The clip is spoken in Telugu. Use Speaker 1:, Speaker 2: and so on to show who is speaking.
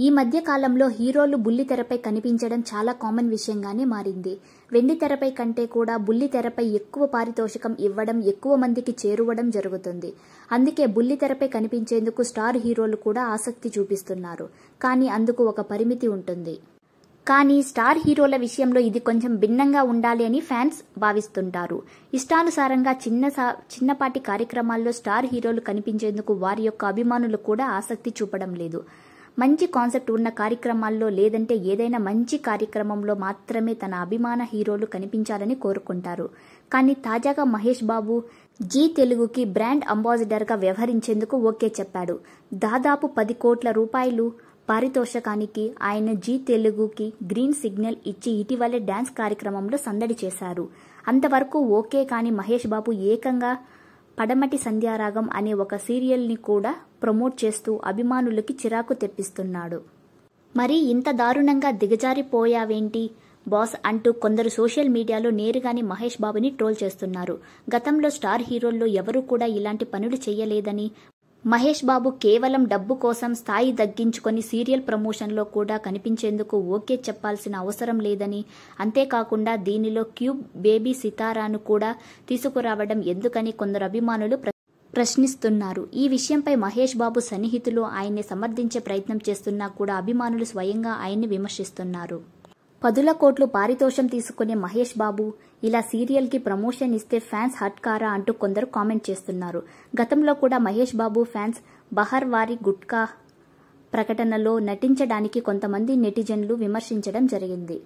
Speaker 1: ఈ మధ్య కాలంలో హీరోలు బుల్లితెరపై కనిపించడం చాలా కామన్ విషయంగానే మారింది వెండితెరపై కంటే కూడా బుల్లితెరపై ఎక్కువ పారితోషికం ఇవ్వడం ఎక్కువ మందికి చేరువడం జరుగుతుంది అందుకే బుల్లితెరపై కనిపించేందుకు స్టార్ హీరోలు కూడా ఆసక్తి చూపిస్తున్నారు కానీ అందుకు ఒక పరిమితి ఉంటుంది కానీ స్టార్ హీరోల విషయంలో ఇది కొంచెం భిన్నంగా ఉండాలి అని ఫ్యాన్స్ భావిస్తుంటారు ఇష్టానుసారంగా చిన్న చిన్నపాటి కార్యక్రమాల్లో స్టార్ హీరోలు కనిపించేందుకు వారి యొక్క అభిమానులు కూడా ఆసక్తి చూపడం లేదు మంచి కాన్సెప్ట్ ఉన్న కార్యక్రమాల్లో లేదంటే ఏదైనా మంచి కార్యక్రమంలో మాత్రమే తన అభిమాన హీరోలు కనిపించాలని కోరుకుంటారు కానీ తాజాగా మహేష్ బాబు జీ తెలుగుకి బ్రాండ్ అంబాసిడర్గా వ్యవహరించేందుకు ఓకే చెప్పాడు దాదాపు పది కోట్ల రూపాయలు పారితోషకానికి ఆయన జీ తెలుగుకి గ్రీన్ సిగ్నల్ ఇచ్చి ఇటీవలే డ్యాన్స్ కార్యక్రమంలో సందడి చేశారు అంతవరకు ఓకే కానీ మహేష్ బాబు ఏకంగా పడమటి సంధ్యారాగం అనే ఒక సీరియల్ని కూడా ప్రమోట్ చేస్తూ అభిమానులకి చిరాకు తెప్పిస్తున్నాడు మరి ఇంత దారుణంగా దిగజారిపోయావేంటి బాస్ అంటూ కొందరు సోషల్ మీడియాలో నేరుగానే మహేష్ బాబుని ట్రోల్ చేస్తున్నారు గతంలో స్టార్ హీరోల్లో ఎవరూ కూడా ఇలాంటి పనులు చేయలేదని మహేష్ బాబు కేవలం డబ్బు కోసం స్థాయి తగ్గించుకొని సీరియల్ ప్రమోషన్లో కూడా కనిపించేందుకు ఓకే చెప్పాల్సిన అవసరం లేదని అంతేకాకుండా దీనిలో క్యూబ్ బేబీ సితారాను కూడా తీసుకురావడం ఎందుకని కొందరు అభిమానులు ప్రశ్నిస్తున్నారు ఈ విషయంపై మహేష్ బాబు సన్నిహితులు ఆయన్ని సమర్థించే ప్రయత్నం చేస్తున్నా కూడా అభిమానులు స్వయంగా ఆయన్ని విమర్శిస్తున్నారు పదుల కోట్లు పారితోషం తీసుకునే మహేష్ బాబు ఇలా సీరియల్కి ప్రమోషన్ ఇస్తే ఫ్యాన్స్ హట్ కారా అంటూ కొందరు కామెంట్ చేస్తున్నారు గతంలో కూడా మహేష్ బాబు ఫ్యాన్స్ బహర్ వారి గుట్కా ప్రకటనలో నటించడానికి కొంతమంది నెటిజన్లు విమర్శించడం జరిగింది